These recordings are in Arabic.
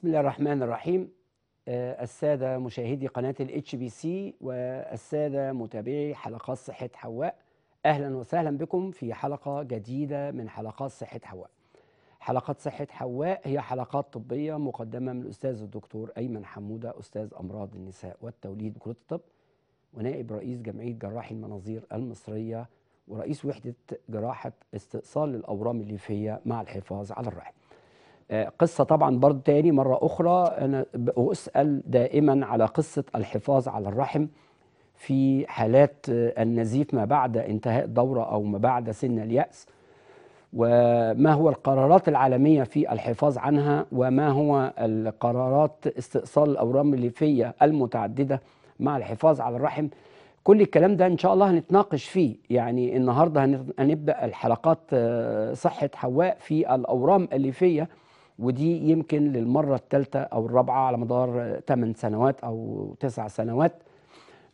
بسم الله الرحمن الرحيم آه، السادة مشاهدي قناة الاتش بي سي والسادة متابعي حلقات صحة حواء أهلا وسهلا بكم في حلقة جديدة من حلقات صحة حواء حلقات صحة حواء هي حلقات طبية مقدمة من الأستاذ الدكتور أيمن حمودة أستاذ أمراض النساء والتوليد بكلية الطب ونائب رئيس جمعية جراحي المناظير المصرية ورئيس وحدة جراحة استئصال الأورام الليفية مع الحفاظ على الرحم قصة طبعا برضه تاني مرة أخرى أنا أسأل دائما على قصة الحفاظ على الرحم في حالات آه، النزيف ما بعد انتهاء دورة أو ما بعد سن اليأس وما هو القرارات العالمية في الحفاظ عنها وما هو القرارات استئصال الأورام الليفية المتعددة مع الحفاظ على الرحم كل الكلام ده إن شاء الله هنتناقش فيه يعني النهاردة هنبدأ الحلقات آه، صحة حواء في الأورام الليفية ودي يمكن للمرة الثالثة أو الرابعة على مدار 8 سنوات أو 9 سنوات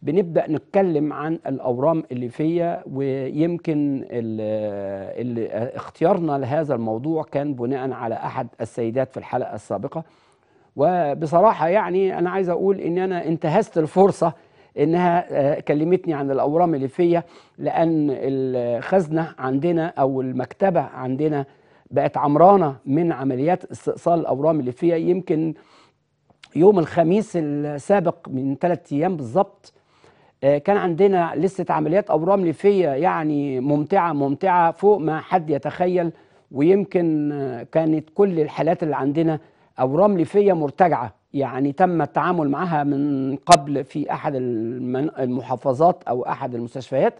بنبدأ نتكلم عن الأورام اللي فيا ويمكن اللي اختيارنا لهذا الموضوع كان بناء على أحد السيدات في الحلقة السابقة وبصراحة يعني أنا عايز أقول إن أنا انتهزت الفرصة انها آه، كلمتني عن الاورام اللي فيا لان الخزنه عندنا او المكتبه عندنا بقت عمرانه من عمليات استئصال الاورام اللي فيها يمكن يوم الخميس السابق من ثلاث ايام بالظبط آه، كان عندنا لسه عمليات اورام ليفيه يعني ممتعه ممتعه فوق ما حد يتخيل ويمكن آه، كانت كل الحالات اللي عندنا اورام ليفيه مرتجعه يعني تم التعامل معها من قبل في احد المحافظات او احد المستشفيات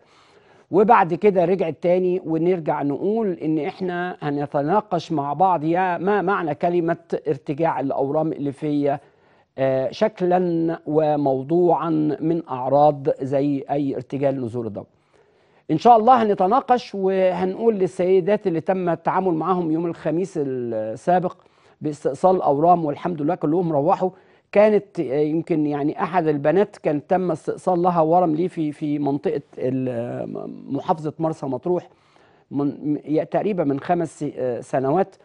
وبعد كده رجعت تاني ونرجع نقول ان احنا هنتناقش مع بعض يا ما معنى كلمه ارتجاع الاورام اللي فيا آه، شكلا وموضوعا من اعراض زي اي ارتجال نزول الدم ان شاء الله هنتناقش وهنقول للسيدات اللي تم التعامل معاهم يوم الخميس السابق باستئصال اورام والحمد لله كلهم روحوا كانت آه، يمكن يعني احد البنات كان تم استئصال لها ورم ليه في في منطقه آه، محافظه مرسى مطروح من تقريبا من خمس آه، سنوات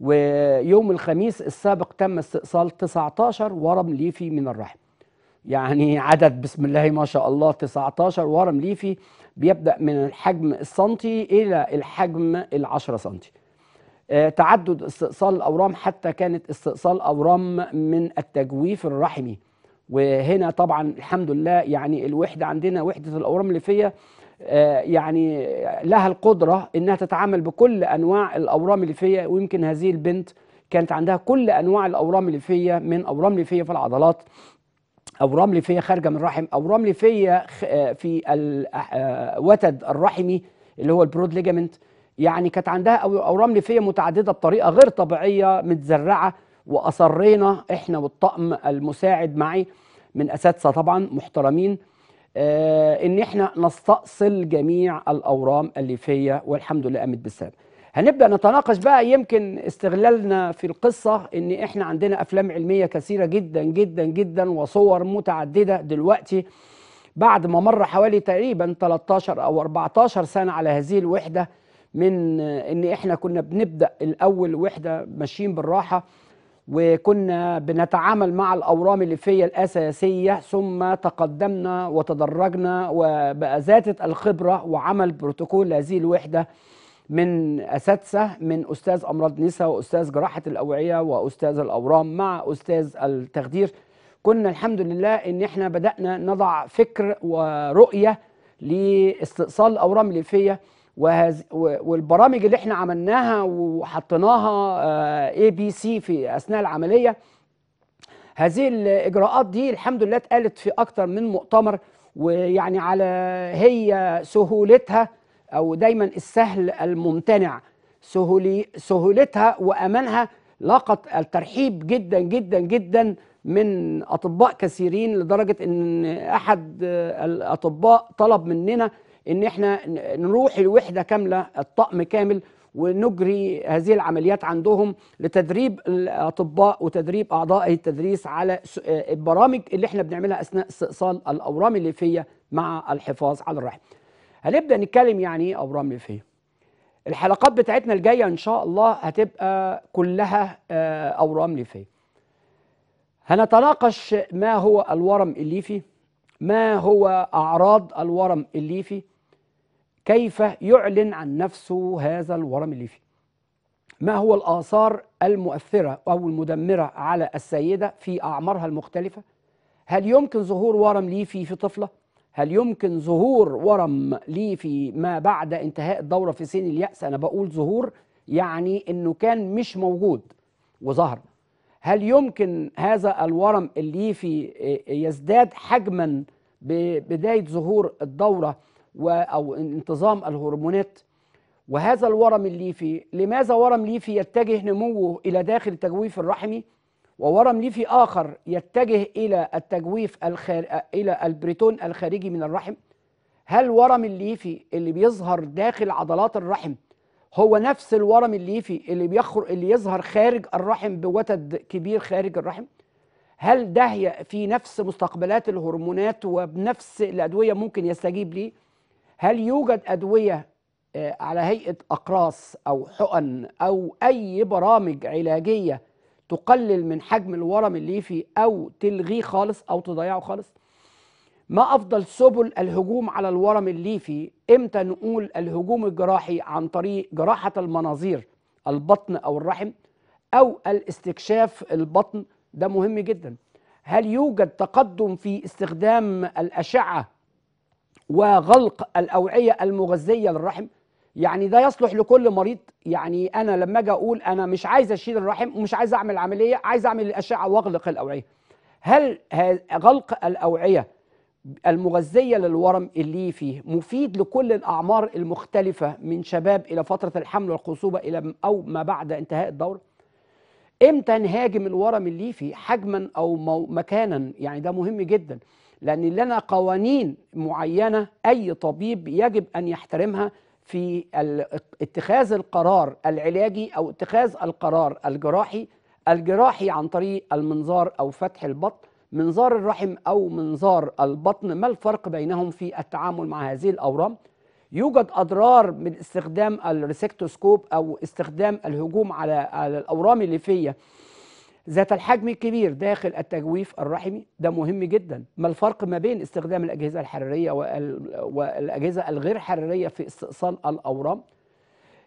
ويوم الخميس السابق تم استئصال 19 ورم ليفي من الرحم يعني عدد بسم الله ما شاء الله 19 ورم ليفي بيبدأ من الحجم السنتي إلى الحجم العشرة سنتي آه، تعدد استئصال الاورام حتى كانت استئصال اورام من التجويف الرحمي وهنا طبعا الحمد لله يعني الوحده عندنا وحده الاورام اللي فيها آه، يعني لها القدره انها تتعامل بكل انواع الاورام اللي فيها ويمكن هذه البنت كانت عندها كل انواع الاورام اللي فيها من اورام ليفيه في العضلات اورام ليفيه خارجه من الرحم اورام ليفيه آه، في الوتد الرحمي اللي هو البرود ليجامنت يعني كانت عندها اورام ليفيه متعدده بطريقه غير طبيعيه متزرعه واصرينا احنا والطقم المساعد معي من اساتذه طبعا محترمين آه ان احنا نستأصل جميع الاورام الليفيه والحمد لله قامت بالسلام. هنبدا نتناقش بقى يمكن استغلالنا في القصه ان احنا عندنا افلام علميه كثيره جدا جدا جدا وصور متعدده دلوقتي بعد ما مر حوالي تقريبا 13 او 14 سنه على هذه الوحده من ان احنا كنا بنبدا الاول وحده ماشيين بالراحه وكنا بنتعامل مع الاورام الليفيه الاساسيه ثم تقدمنا وتدرجنا وبقى زادت الخبره وعمل بروتوكول هذه الوحده من اساتذه من استاذ امراض نساء واستاذ جراحه الاوعيه واستاذ الاورام مع استاذ التخدير كنا الحمد لله ان احنا بدانا نضع فكر ورؤيه لاستئصال الاورام الليفيه وهز والبرامج اللي احنا عملناها وحطيناها اي بي سي في اثناء العمليه هذه الاجراءات دي الحمد لله اتقالت في اكتر من مؤتمر ويعني على هي سهولتها او دايما السهل الممتنع سهولي سهولتها وامانها لاقت الترحيب جدا جدا جدا من اطباء كثيرين لدرجه ان احد الاطباء طلب مننا ان احنا نروح الوحده كامله الطقم كامل ونجري هذه العمليات عندهم لتدريب الاطباء وتدريب اعضاء التدريس على البرامج اللي احنا بنعملها اثناء استئصال الاورام الليفيه مع الحفاظ على الرحم. هنبدا نتكلم يعني ايه اورام ليفيه. الحلقات بتاعتنا الجايه ان شاء الله هتبقى كلها آه، اورام ليفيه. هنتناقش ما هو الورم الليفي ما هو اعراض الورم الليفي كيف يعلن عن نفسه هذا الورم الليفي ما هو الآثار المؤثرة أو المدمرة على السيدة في أعمارها المختلفة هل يمكن ظهور ورم ليفي في طفلة هل يمكن ظهور ورم ليفي ما بعد انتهاء الدورة في سن اليأس أنا بقول ظهور يعني أنه كان مش موجود وظهر هل يمكن هذا الورم الليفي يزداد حجما ببداية ظهور الدورة أو انتظام الهرمونات وهذا الورم الليفي لماذا ورم ليفي يتجه نموه إلى داخل التجويف الرحمي وورم ليفي آخر يتجه إلى التجويف الخار... إلى البريتون الخارجي من الرحم هل ورم الليفي اللي بيظهر داخل عضلات الرحم هو نفس الورم الليفي اللي بيخر اللي يظهر خارج الرحم بوتد كبير خارج الرحم هل ده في نفس مستقبلات الهرمونات وبنفس الادويه ممكن يستجيب ليه هل يوجد أدوية آه، على هيئة أقراص أو حقن أو أي برامج علاجية تقلل من حجم الورم الليفي أو تلغيه خالص أو تضيعه خالص؟ ما أفضل سبل الهجوم على الورم الليفي؟ إمتى نقول الهجوم الجراحي عن طريق جراحة المناظير البطن أو الرحم أو الاستكشاف البطن ده مهم جدا هل يوجد تقدم في استخدام الأشعة وغلق الاوعيه المغذيه للرحم يعني ده يصلح لكل مريض يعني انا لما اجي اقول انا مش عايز اشيل الرحم ومش عايز اعمل عمليه عايز اعمل الاشعه واغلق الاوعيه هل غلق الاوعيه المغذيه للورم اللي فيه مفيد لكل الاعمار المختلفه من شباب الى فتره الحمل والخصوبه الى او ما بعد انتهاء الدوره امتى نهاجم الورم الليفي حجما او مكانا يعني ده مهم جدا لأن لنا قوانين معينة أي طبيب يجب أن يحترمها في اتخاذ القرار العلاجي أو اتخاذ القرار الجراحي الجراحي عن طريق المنظار أو فتح البطن منظار الرحم أو منظار البطن ما الفرق بينهم في التعامل مع هذه الأورام يوجد أضرار من استخدام الريسكتوسكوب أو استخدام الهجوم على الأورام الليفية ذات الحجم الكبير داخل التجويف الرحمي ده مهم جدا ما الفرق ما بين استخدام الأجهزة الحرارية والأجهزة الغير حرارية في استئصال الأورام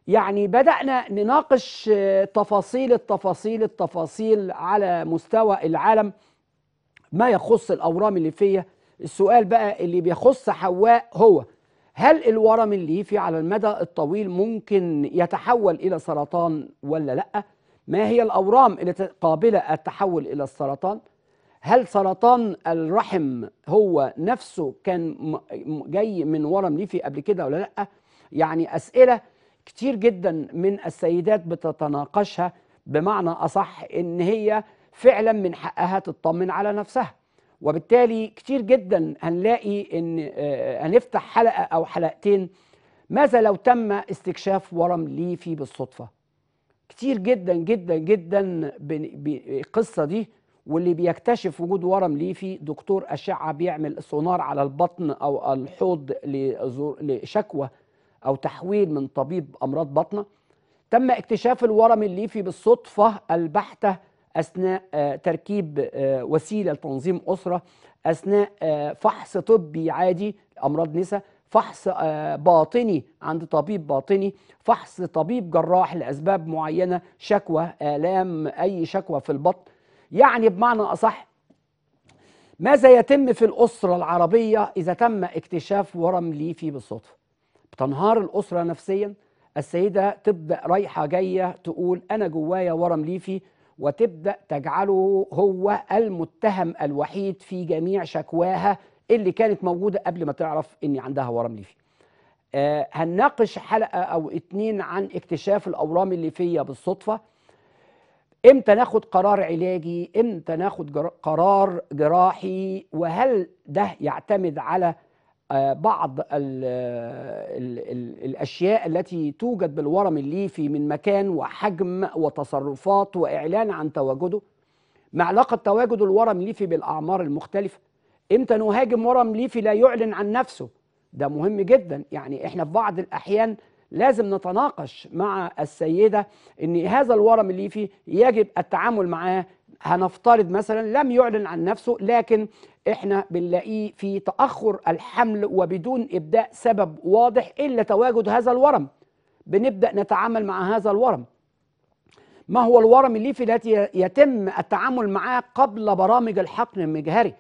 يعني بدأنا نناقش تفاصيل التفاصيل التفاصيل على مستوى العالم ما يخص الأورام الليفية السؤال بقى اللي بيخص حواء هو هل الورم الليفي على المدى الطويل ممكن يتحول إلى سرطان ولا لأ؟ ما هي الأورام قابلة التحول إلى السرطان هل سرطان الرحم هو نفسه كان جاي من ورم ليفي قبل كده ولا لأ يعني أسئلة كتير جدا من السيدات بتتناقشها بمعنى أصح إن هي فعلا من حقها تطمن على نفسها وبالتالي كتير جدا هنلاقي إن آه، هنفتح حلقة أو حلقتين ماذا لو تم استكشاف ورم ليفي بالصدفة كتير جدا جدا جدا القصه دي واللي بيكتشف وجود ورم ليفي دكتور اشعه بيعمل سونار على البطن او الحوض لشكوى او تحويل من طبيب امراض بطنه تم اكتشاف الورم الليفي بالصدفه البحته اثناء آه، تركيب آه، وسيله لتنظيم اسره اثناء آه، فحص طبي عادي امراض نساء فحص آه، باطني عند طبيب باطني فحص طبيب جراح لأسباب معينة شكوى آلام أي شكوى في البطن يعني بمعنى أصح ماذا يتم في الأسرة العربية إذا تم اكتشاف ورم ليفي بالصدفة بتنهار الأسرة نفسيا السيدة تبدأ رايحة جاية تقول أنا جوايا ورم ليفي وتبدأ تجعله هو المتهم الوحيد في جميع شكواها اللي كانت موجوده قبل ما تعرف ان عندها ورم ليفي آه هنناقش حلقه او اتنين عن اكتشاف الاورام الليفيه بالصدفه امتى ناخد قرار علاجي امتى ناخد جر... قرار جراحي وهل ده يعتمد على آه بعض الـ الـ الـ الاشياء التي توجد بالورم الليفي من مكان وحجم وتصرفات واعلان عن تواجده ما علاقه تواجد الورم الليفي بالاعمار المختلفه امتى نهاجم ورا مليفي لا يعلن عن نفسه ده مهم جدا يعني احنا في بعض الاحيان لازم نتناقش مع السيدة ان هذا الورم الليفي يجب التعامل معاه هنفترض مثلا لم يعلن عن نفسه لكن احنا بنلاقيه في تأخر الحمل وبدون ابداء سبب واضح الا تواجد هذا الورم بنبدأ نتعامل مع هذا الورم ما هو الورم الليفي التي يتم التعامل معاه قبل برامج الحقن المجهري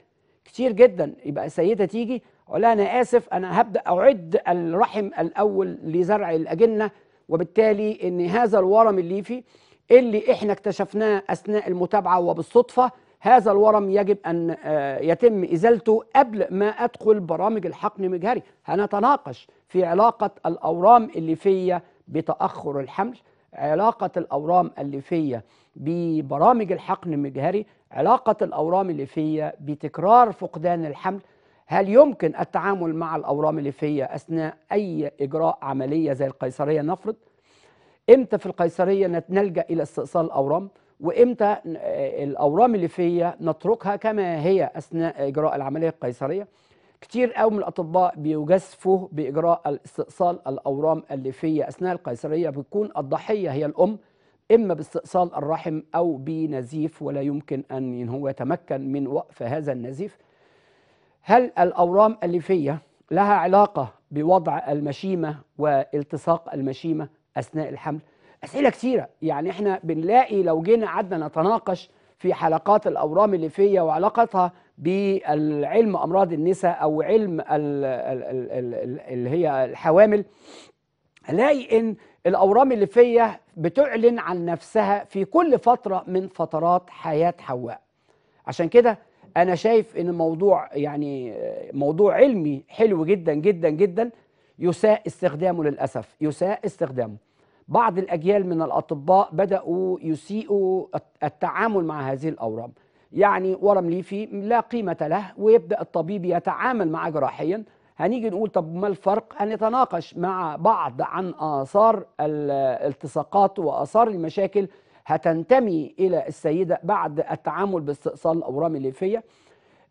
كتير جدا يبقى السيده تيجي اقول لها انا اسف انا هبدا اعد الرحم الاول لزرع الاجنه وبالتالي ان هذا الورم الليفي اللي احنا اكتشفناه اثناء المتابعه وبالصدفه هذا الورم يجب ان آه، يتم ازالته قبل ما ادخل برامج الحقن مجهري هنتناقش في علاقه الاورام الليفيه بتاخر الحمل علاقه الاورام الليفيه ببرامج الحقن المجهري علاقة الأورام الليفية بتكرار فقدان الحمل هل يمكن التعامل مع الأورام الليفية أثناء أي إجراء عملية زي القيصرية نفرض إمتى في القيصرية نلجأ إلى استئصال الأورام وإمتى الأورام الليفية نتركها كما هي أثناء إجراء العملية القيصرية كتير قوي من الأطباء بيجسفوا بإجراء استئصال الأورام الليفية أثناء القيصرية بتكون الضحية هي الأم إما باستئصال الرحم أو بنزيف ولا يمكن أن هو يتمكن من وقف هذا النزيف هل الأورام الليفية لها علاقة بوضع المشيمة والتصاق المشيمة أثناء الحمل؟ أسئلة كثيرة يعني إحنا بنلاقي لو جينا قعدنا نتناقش في حلقات الأورام الليفية وعلاقتها بالعلم أمراض النساء أو علم اللي هي الحوامل هنلاقي إن الاورام اللي فيا بتعلن عن نفسها في كل فتره من فترات حياه حواء عشان كده انا شايف ان الموضوع يعني موضوع علمي حلو جدا جدا جدا يساء استخدامه للاسف يساء استخدامه بعض الاجيال من الاطباء بداوا يسيئوا التعامل مع هذه الاورام يعني ورم ليفي لا قيمه له ويبدا الطبيب يتعامل معه جراحيا هنيجي نقول طب ما الفرق هنتناقش مع بعض عن آثار الالتصاقات وآثار المشاكل هتنتمي إلى السيدة بعد التعامل باستئصال الأورام الليفية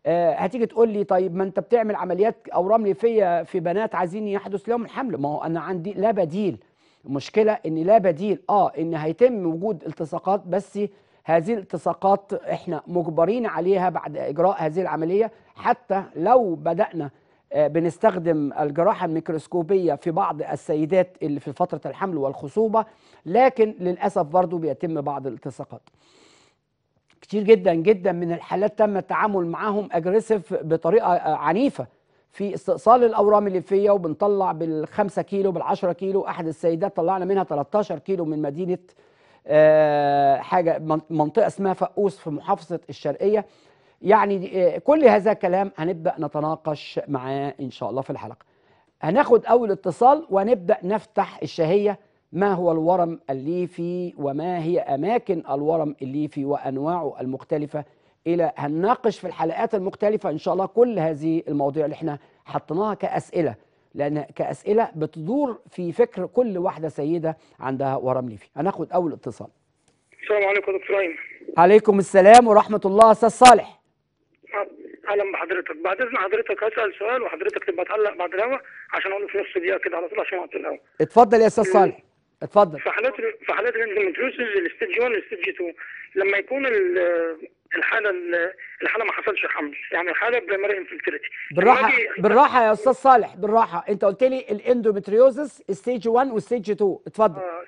آه، هتيجي تقول لي طيب ما انت بتعمل عمليات اورام ليفيه في بنات عايزين يحدث لهم الحمل ما هو انا عندي لا بديل المشكله ان لا بديل اه ان هيتم وجود التصاقات بس هذه الالتصاقات احنا مجبرين عليها بعد اجراء هذه العمليه حتى لو بدانا آه، بنستخدم الجراحة الميكروسكوبية في بعض السيدات اللي في فترة الحمل والخصوبة لكن للأسف برضو بيتم بعض الالتصاقات كتير جدا جدا من الحالات تم التعامل معاهم اجريسيف بطريقة آه، عنيفة في استئصال الاورام اللي فيها وبنطلع بالخمسة كيلو بالعشرة كيلو احد السيدات طلعنا منها 13 كيلو من مدينه آه، حاجه منطقه اسمها فقوس في محافظه الشرقيه يعني آه، كل هذا الكلام هنبدا نتناقش معاه ان شاء الله في الحلقه هناخد اول اتصال ونبدا نفتح الشهيه ما هو الورم الليفي وما هي اماكن الورم الليفي وانواعه المختلفه الى هنناقش في الحلقات المختلفه ان شاء الله كل هذه المواضيع اللي احنا حطيناها كاسئله لان كاسئله بتدور في فكر كل واحده سيده عندها ورم ليفي هناخد اول اتصال السلام عليكم دكتور عليكم السلام ورحمه الله استاذ صالح اهلا بحضرتك بعد اذن حضرتك هسال سؤال وحضرتك تبقى تعلق بعد الهوا عشان اقول في نص دقيقه كده على طول عشان وقت الهوا اتفضل يا استاذ صالح اتفضل في حالات في حالات الاندومتريوسز الستيج 1 والستيج 2 لما يكون الحاله الحاله ما حصلش حمل يعني الحاله برايمري انفلتريتي بالراحه بالراحه يا استاذ صالح بالراحه انت قلت لي الاندومتريوزس ستيج 1 وستيج 2 اتفضل آه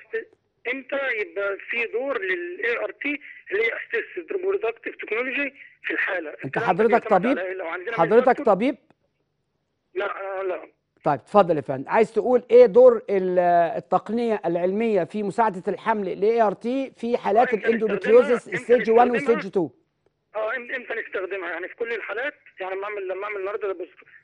امتى يبقى في دور للاي ار تي اللي هي اسيست ريبرودكتيف تكنولوجي في الحاله انت حضرتك طبيب إيه؟ حضرتك طبيب لا آه، لا طيب اتفضل يا فندم عايز تقول ايه دور التقنيه العلميه في مساعده الحمل الاي ار تي في حالات الاندوميتريوزس ستيج 1 وستيج 2 اه, آه، امتى نستخدمها يعني في كل الحالات يعني لما اعمل لما اعمل النهارده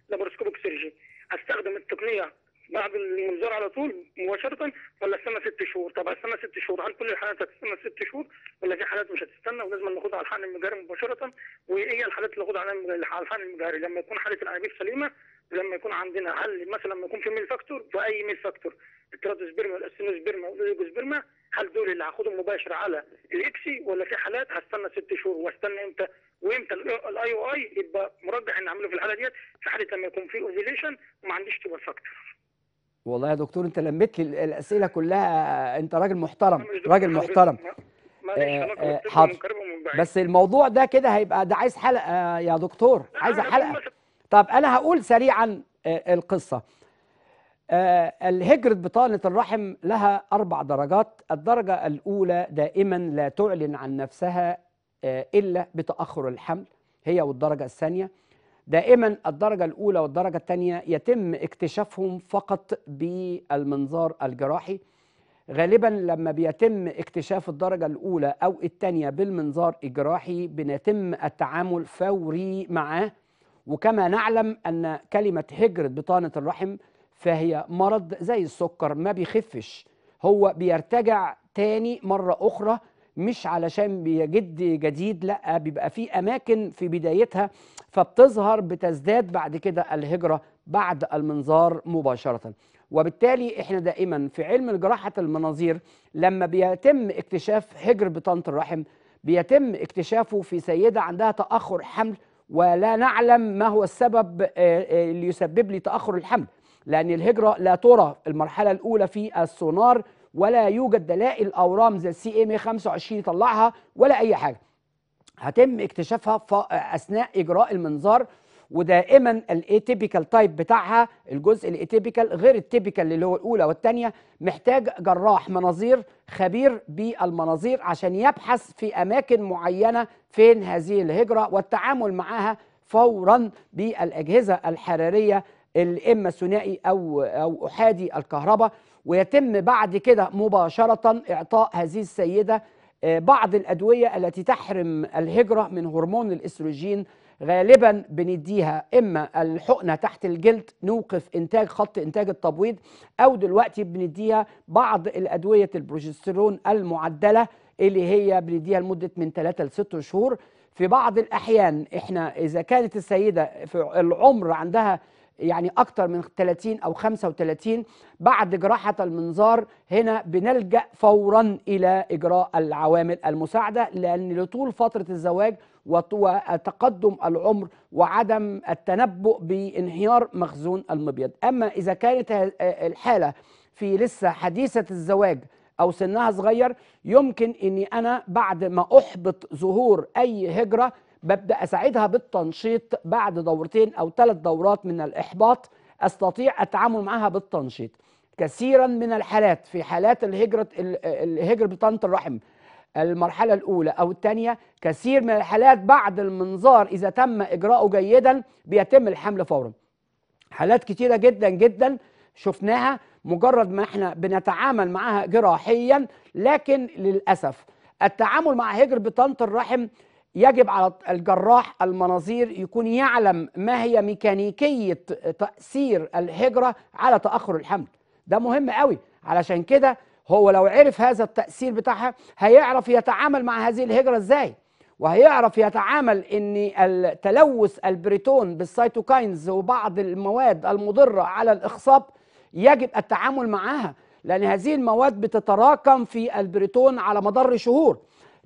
لابروسكوبك سيرجي استخدم التقنيه بعد المنظار على طول مباشره ولا استنى ست شهور؟ طب استنى ست شهور هل كل الحالات هتستنى ست شهور ولا في حالات مش هتستنى ولازم ناخدها على الحقن المجاري مباشره وايه الحالات اللي ناخدها على الحقن المجاري لما يكون حاله الانابيب سليمه لما يكون عندنا هل مثلا لما يكون في ميل فاكتور فاي ميل فاكتور الترادوسبيرما والاستينوسبيرما والايجوسبيرما هل دول اللي هاخدهم مباشر على الاكسي ولا في حالات هستنى ست شهور واستنى امتى وامتى الاي او اي يبقى مرجح ان اعمله في الحاله ديت في حاله لما يكون في اوفيليشن وما عنديش تيبر فاكتور والله يا دكتور انت لميت لي الاسئله كلها انت راجل محترم راجل محترم آه، آه، حاضر بس الموضوع ده كده هيبقى ده عايز حلقه آه، يا دكتور عايز حلقه طب انا هقول سريعا القصه الهجرة بطانة الرحم لها أربع درجات الدرجة الأولى دائما لا تعلن عن نفسها إلا بتأخر الحمل هي والدرجة الثانية دائما الدرجة الأولى والدرجة الثانية يتم اكتشافهم فقط بالمنظار الجراحي غالبا لما بيتم اكتشاف الدرجة الأولى أو الثانية بالمنظار الجراحي بنتم التعامل فوري معاه وكما نعلم أن كلمة هجرة بطانة الرحم فهي مرض زي السكر ما بيخفش هو بيرتجع تاني مرة أخرى مش علشان بيجد جديد لا بيبقى في اماكن في بدايتها فبتظهر بتزداد بعد كده الهجره بعد المنظار مباشره وبالتالي احنا دائما في علم جراحه المناظير لما بيتم اكتشاف هجر بطنه الرحم بيتم اكتشافه في سيده عندها تاخر حمل ولا نعلم ما هو السبب آه، آه، اللي يسبب لي تاخر الحمل لان الهجره لا ترى المرحله الاولى في السونار ولا يوجد دلائل او رمز السي ام 25 يطلعها ولا اي حاجه هتم اكتشافها اثناء اجراء المنظار ودائما الايتيبيكال تايب بتاعها الجزء الايتيبيكال غير التيبيكال اللي هو الاولى والثانيه محتاج جراح مناظير خبير بالمناظير عشان يبحث في اماكن معينه فين هذه الهجره والتعامل معها فورا بالاجهزه الحراريه الاما ثنائي او او احادي الكهرباء ويتم بعد كده مباشرة إعطاء هذه السيدة آه، بعض الأدوية التي تحرم الهجرة من هرمون الإستروجين غالبا بنديها إما الحقنة تحت الجلد نوقف إنتاج خط إنتاج التبويض أو دلوقتي بنديها بعض الأدوية البروجسترون المعدلة اللي هي بنديها لمدة من 3 ل 6 شهور في بعض الأحيان إحنا إذا كانت السيدة في العمر عندها يعني أكتر من 30 أو 35 بعد جراحة المنظار هنا بنلجأ فورا إلى إجراء العوامل المساعدة لأن لطول فترة الزواج وتقدم العمر وعدم التنبؤ بانهيار مخزون المبيض أما إذا كانت الحالة في لسه حديثة الزواج أو سنها صغير يمكن أني أنا بعد ما أحبط ظهور أي هجرة ببدا اساعدها بالتنشيط بعد دورتين او ثلاث دورات من الاحباط استطيع التعامل معها بالتنشيط كثيرا من الحالات في حالات الهجره الهجر بطنط الرحم المرحله الاولى او الثانيه كثير من الحالات بعد المنظار اذا تم اجراؤه جيدا بيتم الحمل فورا حالات كثيرة جدا جدا شفناها مجرد ما احنا بنتعامل معها جراحيا لكن للاسف التعامل مع هجر بطنط الرحم يجب على الجراح المناظير يكون يعلم ما هي ميكانيكية تأثير الهجرة على تأخر الحمل ده مهم قوي علشان كده هو لو عرف هذا التأثير بتاعها هيعرف يتعامل مع هذه الهجرة ازاي وهيعرف يتعامل ان تلوث البريتون بالسيتوكاينز وبعض المواد المضرة على الإخصاب يجب التعامل معها لأن هذه المواد بتتراكم في البريتون على مدار شهور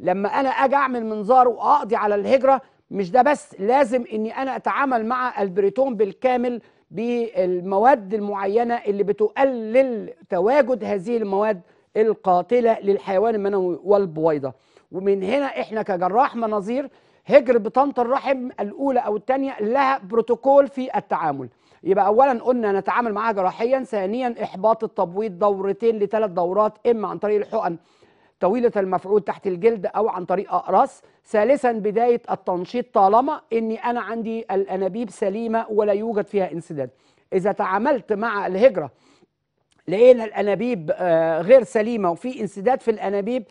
لما انا اجي اعمل منظار واقضي على الهجره مش ده بس لازم اني انا اتعامل مع البريتون بالكامل بالمواد المعينه اللي بتقلل تواجد هذه المواد القاتله للحيوان المنوي والبويضه ومن هنا احنا كجراح مناظير هجر بطنط الرحم الاولى او الثانيه لها بروتوكول في التعامل يبقى اولا قلنا نتعامل معها جراحيا ثانيا احباط التبويض دورتين لثلاث دورات اما عن طريق الحقن طويلة المفعول تحت الجلد أو عن طريق أقراص ثالثا بداية التنشيط طالما أني أنا عندي الأنابيب سليمة ولا يوجد فيها انسداد إذا تعاملت مع الهجرة لقينا الأنابيب آه، غير سليمة وفي انسداد في الأنابيب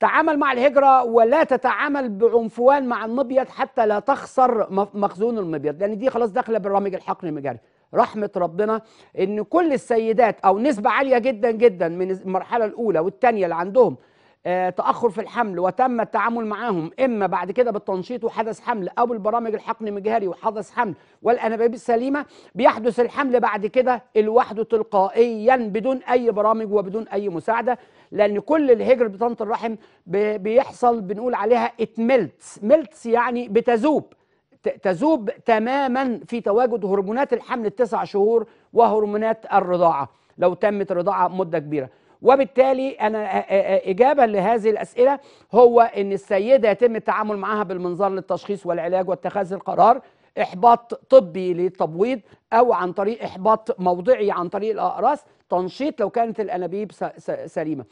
تعامل مع الهجرة ولا تتعامل بعنفوان مع المبيض حتى لا تخسر مخزون المبيض لأن دي خلاص داخلة برامج الحقن المجاري رحمة ربنا إن كل السيدات أو نسبة عالية جدا جدا من المرحلة الأولى والثانية اللي عندهم آه، تاخر في الحمل وتم التعامل معهم اما بعد كده بالتنشيط وحدث حمل او بالبرامج الحقن مجهري وحدث حمل والانابيب السليمه بيحدث الحمل بعد كده لوحده تلقائيا بدون اي برامج وبدون اي مساعده لان كل الهجر بطنة الرحم بيحصل بنقول عليها اتملتس ملتس يعني بتذوب تذوب تماما في تواجد هرمونات الحمل التسع شهور وهرمونات الرضاعه لو تمت الرضاعه مده كبيره وبالتالي انا اجابه لهذه الاسئله هو ان السيده يتم التعامل معها بالمنظار للتشخيص والعلاج واتخاذ القرار احباط طبي للتبويض او عن طريق احباط موضعي عن طريق الاقراص تنشيط لو كانت الانابيب سليمه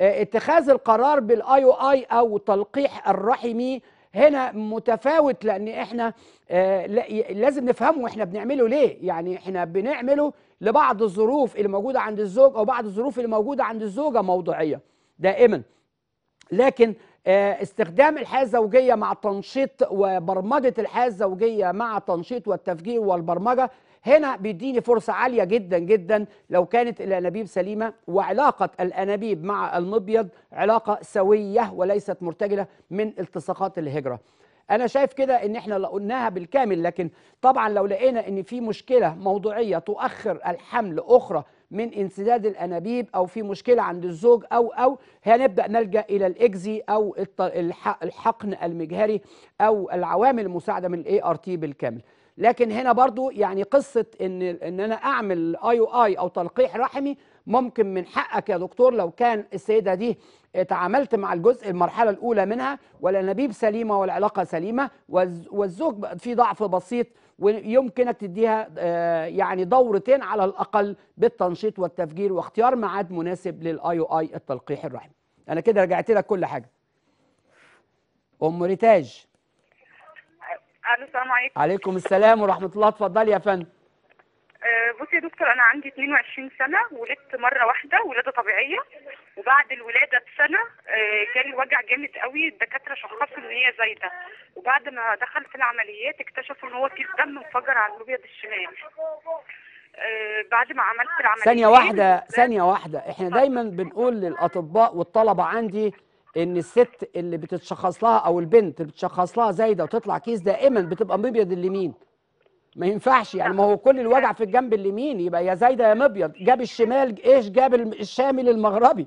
اتخاذ القرار بالاي او اي او تلقيح الرحمي هنا متفاوت لان احنا لازم نفهمه احنا بنعمله ليه يعني احنا بنعمله لبعض الظروف اللي موجوده عند الزوج او بعض الظروف اللي موجوده عند الزوجه موضوعيه دائما لكن آه، استخدام الحياه الزوجيه مع التنشيط وبرمجه الحياه الزوجيه مع التنشيط والتفجير والبرمجه هنا بيديني فرصه عاليه جدا جدا لو كانت الانابيب سليمه وعلاقه الانابيب مع المبيض علاقه سويه وليست مرتجله من التصاقات الهجره انا شايف كده ان احنا قلناها بالكامل لكن طبعا لو لقينا ان في مشكله موضوعيه تؤخر الحمل اخرى من انسداد الانابيب او في مشكله عند الزوج او او هنبدا نلجا الى الاكزي او الحقن المجهري او العوامل المساعده من الاي ار تي بالكامل لكن هنا برضو يعني قصه ان ان انا اعمل اي او اي او تلقيح رحمي ممكن من حقك يا دكتور لو كان السيدة دي تعاملت مع الجزء المرحلة الأولى منها والأنابيب سليمة والعلاقة سليمة والزوج في ضعف بسيط ويمكنك تديها آه، يعني دورتين على الأقل بالتنشيط والتفجير واختيار معاد مناسب للآي او آي التلقيح الرحم أنا كده رجعت لك كل حاجة أم ريتاج السلام عليكم عليكم السلام ورحمة الله اتفضلي يا فندم آه، بصي يا دكتور انا عندي 22 سنه ولدت مره واحده ولاده طبيعيه وبعد الولاده بسنه آه، جالي وجع جامد قوي الدكاتره شخصوا ان هي زايده وبعد ما دخلت العمليات اكتشفوا ان هو في دم انفجر على الابيض الشمال آه، بعد ما عملت العمليه ثانيه واحده ثانيه واحده احنا دايما بنقول للاطباء والطلبه عندي ان الست اللي بتتشخص لها او البنت اللي بتتشخص لها زايده وتطلع كيس دائما بتبقى مبيض اليمين ما ينفعش يعني ما هو كل الوجع في الجنب اليمين يبقى يا زايده يا مبيض جاب الشمال ايش جاب الشامل المغربي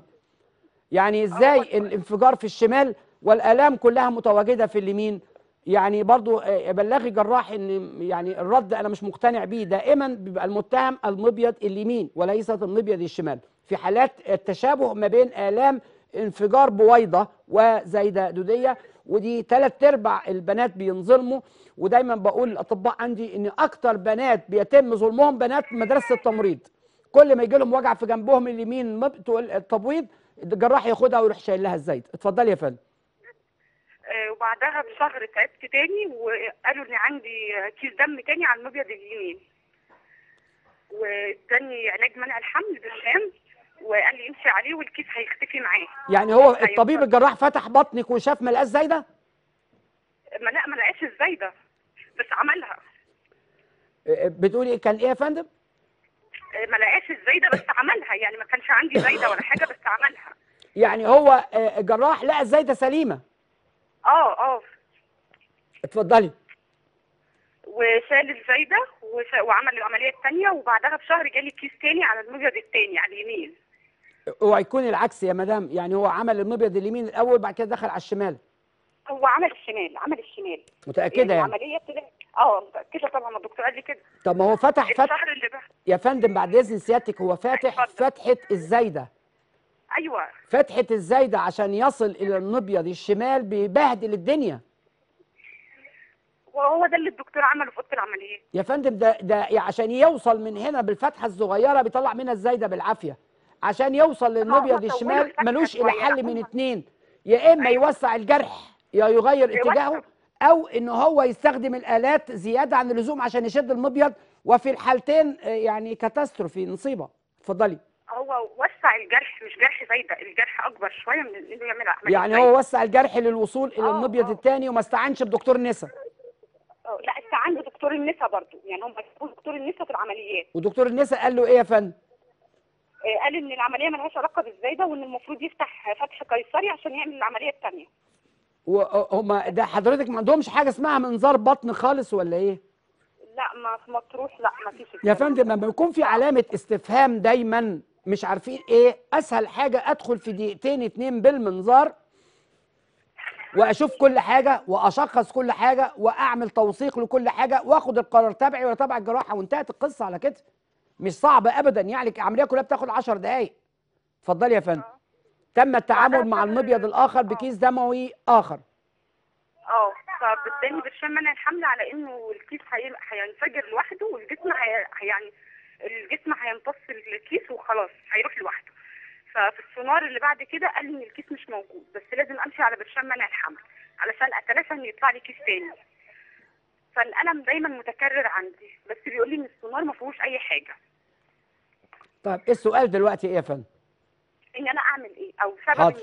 يعني آه، ازاي الانفجار في الشمال والالام كلها متواجده في اليمين يعني برضو آه، بلغي جراح ان يعني الرد انا مش مقتنع بيه دائما بيبقى المتهم المبيض اليمين وليست المبيض الشمال في حالات التشابه ما بين الام انفجار بويضه وزايده دوديه ودي تلات ارباع البنات بينظلموا ودايما بقول الاطباء عندي ان اكتر بنات بيتم ظلمهم بنات مدرسه التمريض كل ما يجي لهم وجع في جنبهم اليمين التبويض الجراح ياخدها ويروح شايل لها الزايد اتفضلي يا فندم آه، وبعدها بشهر تعبت تاني وقالوا ان عندي كيس دم تاني على المبيض اليمين واداني علاج منع الحمل بالشام وقال لي امشي عليه والكيس هيختفي معاه يعني هو الطبيب الجراح فتح بطنك وشاف ملقاش زايده ما لا ما لقاش الزايده بس عملها آه، آه، بتقولي كان ايه يا فندم آه، ما لقاش الزايده بس عملها يعني ما كانش عندي زايده ولا حاجه بس عملها يعني هو الجراح لقى الزايده سليمه اه اه اتفضلي وشال الزايده وعمل العمليه الثانيه وبعدها بشهر جالي كيس ثاني على المجرد الثاني على اليمين هو يكون العكس يا مدام يعني هو عمل المبيض اليمين الاول بعد كده دخل على الشمال هو عمل الشمال عمل الشمال متاكده يعني, يعني؟ العمليه بتبقى اه متاكده طبعا الدكتور قال لي كده طب ما هو فتح فتح اللي يا فندم بعد اذن سيادتك هو فاتح فتحه الزايده ايوه فتحه الزايده عشان يصل الى المبيض الشمال بيبهدل الدنيا وهو ده اللي الدكتور عمله في اوضه العمليات يا فندم ده ده عشان يوصل من هنا بالفتحه الصغيره بيطلع منها الزايده بالعافيه عشان يوصل للمبيض الشمال ملوش الا حل من اتنين يا اما أيوة. يوسع الجرح يا يغير اتجاهه او ان هو يستخدم الالات زياده عن اللزوم عشان يشد المبيض وفي الحالتين آه، يعني كاتاستروفي نصيبه اتفضلي هو وسع الجرح مش جرح زي ده الجرح اكبر شويه من انه يعمل يعني هو وسع الجرح للوصول الى المبيض آه، الثاني آه. وما استعنش بدكتور نسا لا استعان بدكتور النسا برضه يعني هم دكتور النسا في العمليات ودكتور النسا قال له ايه يا فندم آه، قال ان العمليه لهاش علاقه بالزايده وان المفروض يفتح فتح قيصري عشان يعمل العمليه الثانيه وهما ده حضرتك ما عندهمش حاجه اسمها منظار بطن خالص ولا ايه؟ لا ما مطروح لا ما فيش يا فندم لما بيكون في علامه استفهام دايما مش عارفين ايه اسهل حاجه ادخل في دقيقتين اتنين بالمنظار واشوف كل حاجه واشخص كل حاجه واعمل توثيق لكل حاجه واخد القرار تبعي ولا تبع الجراحه وانتهت القصه على كده مش صعب ابدا يعني العمليه كلها بتاخد 10 دقائق اتفضل يا فندم تم التعامل اه، مع المبيض الاخر بكيس دموي اخر اه الثاني برشام منع الحمل على انه الكيس هينفجر لوحده والجسم يعني الجسم هيمتص الكيس وخلاص هيروح لوحده ففي السونار اللي بعد كده قال ان الكيس مش موجود بس لازم امشي على برشام منع الحمل علشان اتلافى ان يطلع لي كيس ثاني فالالم دايما متكرر عندي بس بيقول لي ان السونار ما فيهوش اي حاجه طيب السؤال دلوقتي ايه يا فندم ان انا اعمل ايه او سبب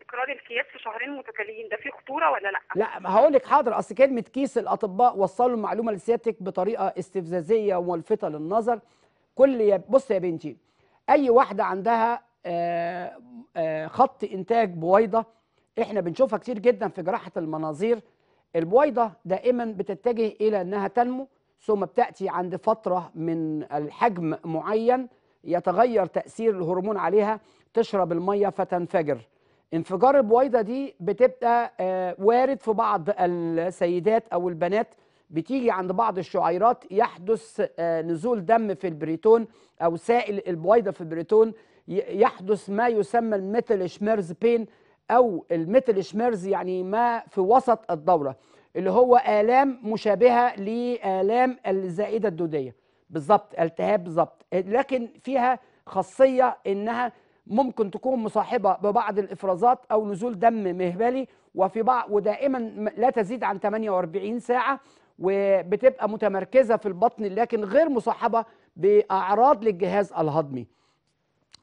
تكرار الكياس في شهرين متتاليين ده فيه خطوره ولا لا لا هقول لك حاضر اصل كلمه كيس الاطباء وصلوا المعلومه لسيادتك بطريقه استفزازيه وملفته للنظر كل يا بص يا بنتي اي واحده عندها آه، آه، خط انتاج بويضه احنا بنشوفها كتير جدا في جراحه المناظير البويضة دائما بتتجه إلى أنها تنمو ثم بتأتي عند فترة من الحجم معين يتغير تأثير الهرمون عليها تشرب المية فتنفجر انفجار البويضة دي بتبقى آه، وارد في بعض السيدات أو البنات بتيجي عند بعض الشعيرات يحدث آه، نزول دم في البريتون أو سائل البويضة في البريتون يحدث ما يسمى الميتل شميرز بين او الميتل شميرز يعني ما في وسط الدوره اللي هو الام مشابهه لالام الزائده الدوديه بالظبط التهاب بالظبط لكن فيها خاصيه انها ممكن تكون مصاحبه ببعض الافرازات او نزول دم مهبلي وفي بعض ودائما لا تزيد عن 48 ساعه وبتبقى متمركزه في البطن لكن غير مصاحبه باعراض للجهاز الهضمي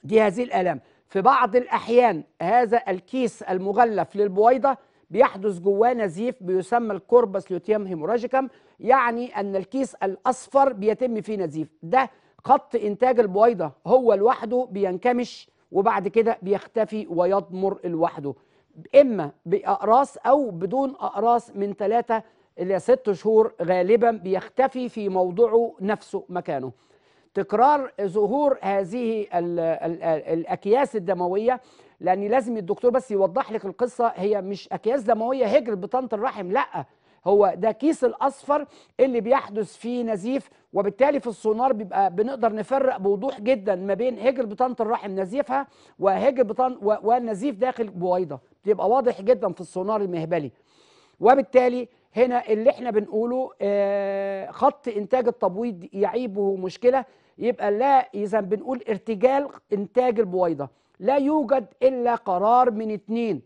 دي هذه الالام في بعض الأحيان هذا الكيس المغلف للبويضة بيحدث جواه نزيف بيسمى الكوربس لوتيام هيموراجيكم يعني أن الكيس الأصفر بيتم فيه نزيف ده خط إنتاج البويضة هو لوحده بينكمش وبعد كده بيختفي ويضمر لوحده إما بأقراص أو بدون أقراص من ثلاثة إلى ست شهور غالبا بيختفي في موضعه نفسه مكانه تكرار ظهور هذه الاكياس الدمويه لان لازم الدكتور بس يوضح لك القصه هي مش اكياس دمويه هجرت بطنط الرحم لا هو ده كيس الاصفر اللي بيحدث فيه نزيف وبالتالي في السونار بيبقى بنقدر نفرق بوضوح جدا ما بين هجر بطانه الرحم نزيفها وهجر بطن والنزيف داخل بويضه بيبقى واضح جدا في السونار المهبلي وبالتالي هنا اللي احنا بنقوله آه، خط انتاج التبويض يعيبه مشكله يبقى لا اذا بنقول ارتجال انتاج البويضه لا يوجد الا قرار من اتنين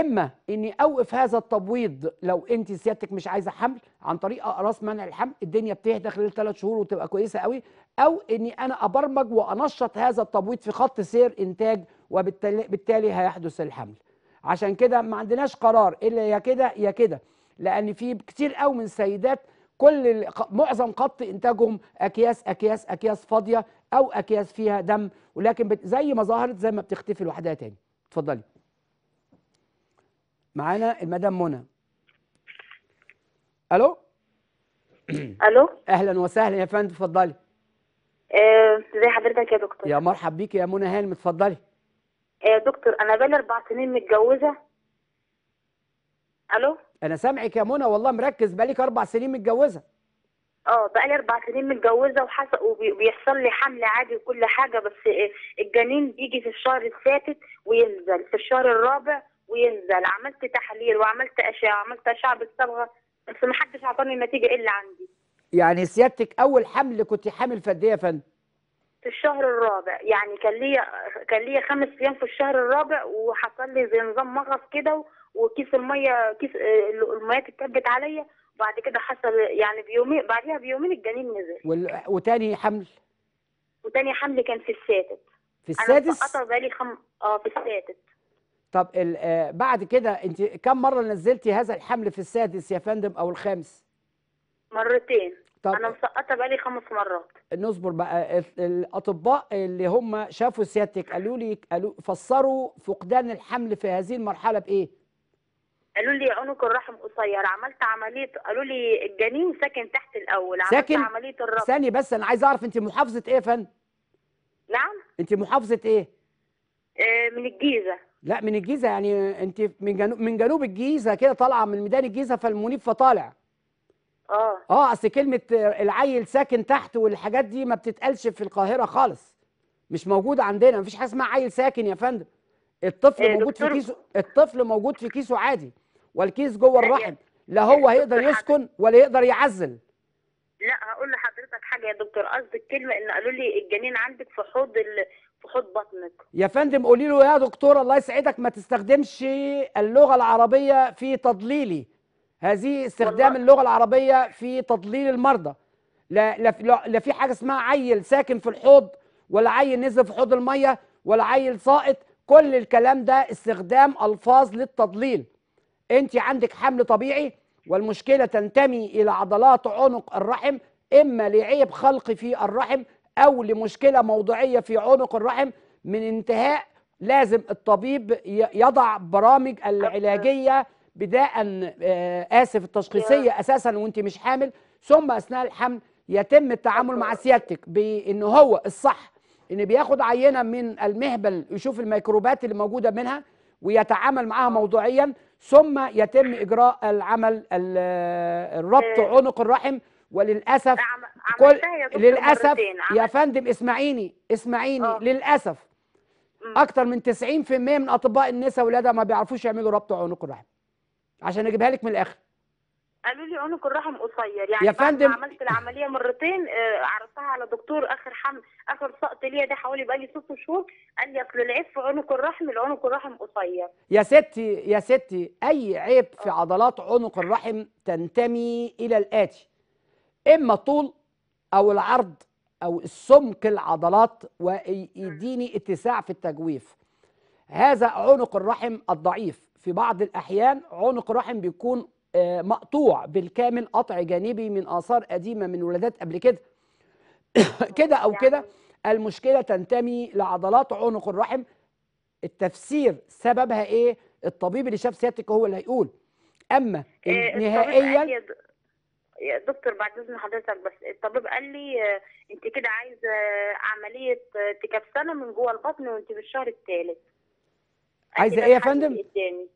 اما اني اوقف هذا التبويض لو انت سيادتك مش عايزه حمل عن طريق اقراص منع الحمل الدنيا بتهدى خلال ثلاث شهور وتبقى كويسه قوي او اني انا ابرمج وانشط هذا التبويض في خط سير انتاج وبالتالي بالتالي هيحدث الحمل عشان كده ما عندناش قرار الا يا كده يا كده لان في كتير قوي من السيدات كل معظم خط انتاجهم اكياس اكياس اكياس فاضيه او اكياس فيها دم ولكن زي ما ظهرت زي ما بتختفي لوحدها تاني اتفضلي معانا المدام منى الو الو اهلا وسهلا يا فندم اتفضلي ازي آه، حضرتك يا دكتور يا مرحب بيك يا منى هانم اتفضلي يا آه، دكتور انا بقالي اربع سنين متجوزه الو انا سامعك يا منى والله مركز بقالك اربع سنين متجوزه اه بقالي اربع سنين متجوزه وحصل وبيحصل لي حمل عادي وكل حاجه بس الجنين بيجي في الشهر الفاتت وينزل في الشهر الرابع وينزل عملت تحاليل وعملت اشعه وعملت اشعه بالصبغه بس ما حدش اعطاني النتيجه الا عندي يعني سيادتك اول حمل كنت حامل في إيه يا فندم؟ في الشهر الرابع يعني كان ليا كان ليا خمس ايام في الشهر الرابع وحصل لي زي نظام مغص كده وكيس الميه كيس آه، الميه اتكبت عليا وبعد كده حصل يعني بيومين بعدها بيومين الجنين نزل وال... وتاني حمل وتاني حمل كان في السادس في السادس انا بقالي خم... اه في السادس طب ال... آه بعد كده انت كم مره نزلتي هذا الحمل في السادس يا فندم او الخامس مرتين طب انا مسقطه بقالي خمس مرات نصبر بقى الاطباء اللي هم شافوا سيادتك قالوا لي قالوا فسروا فقدان الحمل في هذه المرحله بايه قالوا لي عنق الرحم قصير عملت عمليه قالوا لي الجنين ساكن تحت الاول عملت ساكن عمليه الرحم ثاني بس انا عايز اعرف انت محافظه ايه يا فندم نعم انت محافظه ايه آه من الجيزه لا من الجيزه يعني انت من جنوب من جنوب الجيزه كده طالعه من ميدان الجيزه فالمنيب فطالع اه اه اصل كلمه العيل ساكن تحت والحاجات دي ما بتتقالش في القاهره خالص مش موجوده عندنا مفيش حاجه اسمها عيل ساكن يا فندم الطفل إيه، موجود في كيسه الطفل موجود في كيسه عادي والكيس جوه الرحم لا هو هيقدر يسكن ولا يقدر يعزل لا هقول لحضرتك حاجه يا دكتور قصدي الكلمه ان قالوا لي الجنين عندك في حوض ال... في حوض بطنك يا فندم قولي له يا دكتور الله يسعدك ما تستخدمش اللغه العربيه في تضليلي هذه استخدام والله. اللغه العربيه في تضليل المرضى لا لا لا في حاجه اسمها عيل ساكن في الحوض ولا عيل نزل في حوض الميه ولا عيل ساقط كل الكلام ده استخدام الفاظ للتضليل انت عندك حمل طبيعي والمشكله تنتمي الى عضلات عنق الرحم اما لعيب خلقي في الرحم او لمشكله موضعيه في عنق الرحم من انتهاء لازم الطبيب يضع برامج العلاجيه بداء آه، اسف التشخيصيه اساسا وانت مش حامل ثم اثناء الحمل يتم التعامل مع سيادتك بان هو الصح ان بياخد عينه من المهبل يشوف الميكروبات اللي موجوده منها ويتعامل معاها موضوعيا ثم يتم اجراء العمل الربط إيه. عنق الرحم وللاسف كل للاسف يا فندم اسمعيني اسمعيني آه. للاسف اكتر من 90% من اطباء النساء والولادة ما بيعرفوش يعملوا ربط عنق الرحم عشان اجيبها لك من الاخر قالوا لي عنق الرحم قصير يعني يا فندم عملت العمليه مرتين آه، عرضتها على دكتور اخر حمل اخر سقط ليا ده حوالي بقالي ست شهور قال لي اصل العيب في عنق الرحم العنق الرحم قصير يا ستي يا ستي اي عيب في آه. عضلات عنق الرحم تنتمي الى الاتي اما طول او العرض او السمك العضلات ويديني اتساع في التجويف هذا عنق الرحم الضعيف في بعض الاحيان عنق الرحم بيكون آه، مقطوع بالكامل قطع جانبي من آثار قديمة من ولادات قبل كده كده أو كده يعني؟ المشكلة تنتمي لعضلات عنق الرحم التفسير سببها إيه الطبيب اللي شاف سيادتك هو اللي هيقول أما آه، نهائيا يا دكتور بعد اذن حضرتك بس الطبيب قال لي آه، انت كده عايزه عمليه تكبسنه من جوه البطن وانت في الشهر الثالث عايزه ايه يا فندم؟ التاني. إيه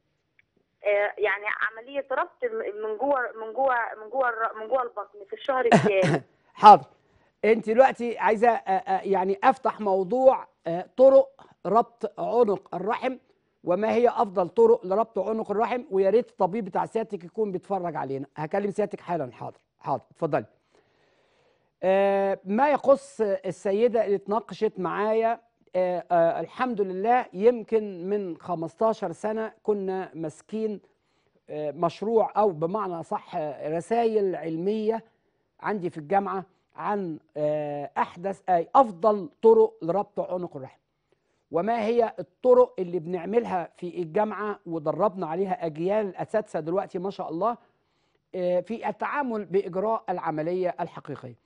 آه، يعني عمليه ربط من جوه من جوه من جوه من جوه البطن في الشهر الثاني حاضر انت دلوقتي عايزه آه، آه، يعني افتح موضوع طرق ربط عنق الرحم وما هي افضل طرق لربط عنق الرحم ويا ريت الطبيب بتاع سيادتك يكون بيتفرج علينا هكلم سيادتك حالا حاضر حاضر اتفضلي ما يخص السيده اللي اتناقشت معايا آه، آه، الحمد لله يمكن من 15 سنة كنا ماسكين آه، مشروع أو بمعنى صح رسائل علمية عندي في الجامعة عن أحدث أي أفضل طرق لربط عنق الرحم وما هي الطرق اللي بنعملها في الجامعة ودربنا عليها أجيال أساتذة دلوقتي ما شاء الله في التعامل بإجراء العملية الحقيقية